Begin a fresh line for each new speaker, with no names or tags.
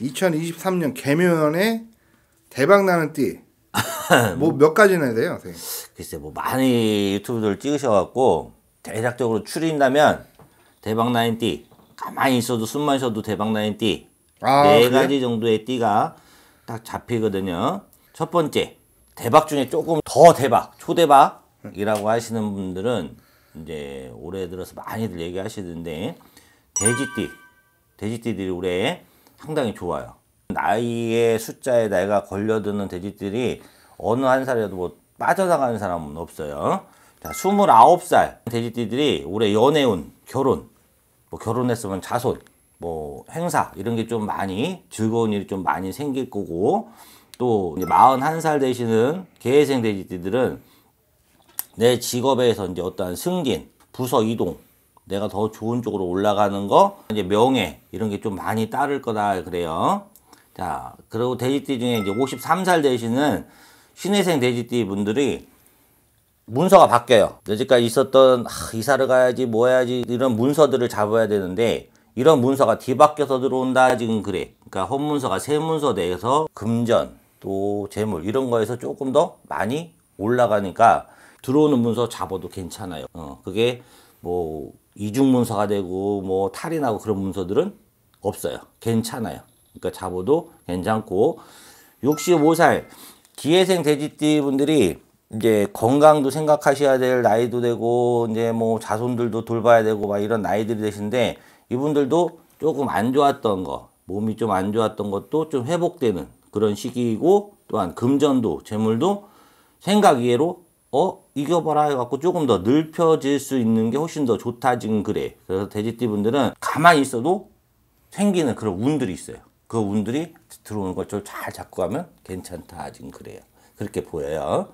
2023년 개면에 대박 나는 띠. 뭐 몇 가지나 해야 돼요, 선생님? 글쎄, 뭐 많이 유튜브들 찍으셔갖고 대략적으로 추린다면 대박 나는 띠. 가만히 있어도 숨만 쉬어도 대박 나는 띠. 아, 네 그래? 가지 정도의 띠가 딱 잡히거든요. 첫 번째, 대박 중에 조금 더 대박, 초대박이라고 하시는 분들은 이제 올해 들어서 많이들 얘기하시던데 돼지띠, 돼지띠들이 올해 상당히 좋아요. 나이의 숫자에 내가 걸려드는 돼지들이 어느 한 살이라도 뭐 빠져나가는 사람은 없어요. 자, 29살 돼지띠들이 올해 연애운, 결혼, 뭐 결혼했으면 자손, 뭐 행사 이런 게 좀 많이 즐거운 일이 좀 많이 생길 거고 또 이제 41살 되시는 개회생 돼지띠들은 내 직업에서 이제 어떠한 승진, 부서 이동 내가 더 좋은 쪽으로 올라가는 거 이제 명예 이런 게 좀 많이 따를 거다 그래요 자 그리고 돼지띠 중에 이제 53살 되시는 신혜생 돼지띠 분들이 문서가 바뀌어요 여지까지 있었던 아, 이사를 가야지 뭐 해야지 이런 문서들을 잡아야 되는데 이런 문서가 뒤바뀌어서 들어온다 지금 그래 그러니까 헌문서가 새 문서 내에서 금전 또 재물 이런 거에서 조금 더 많이 올라가니까 들어오는 문서 잡아도 괜찮아요 어, 그게 뭐 이중 문서가 되고 뭐 탈이 나고 그런 문서들은 없어요. 괜찮아요. 그러니까 자보도 괜찮고 65살 기회생 돼지띠 분들이 이제 건강도 생각하셔야 될 나이도 되고 이제 뭐 자손들도 돌봐야 되고 막 이런 나이들이 되신데 이분들도 조금 안 좋았던 거 몸이 좀 안 좋았던 것도 좀 회복되는 그런 시기이고 또한 금전도 재물도 생각 이외로 어 이겨봐라 해갖고 조금 더 넓혀질 수 있는 게 훨씬 더 좋다 지금 그래 그래서 돼지띠분들은 가만히 있어도 생기는 그런 운들이 있어요 그 운들이 들어오는 걸좀잘 잡고 가면 괜찮다 지금 그래요 그렇게 보여요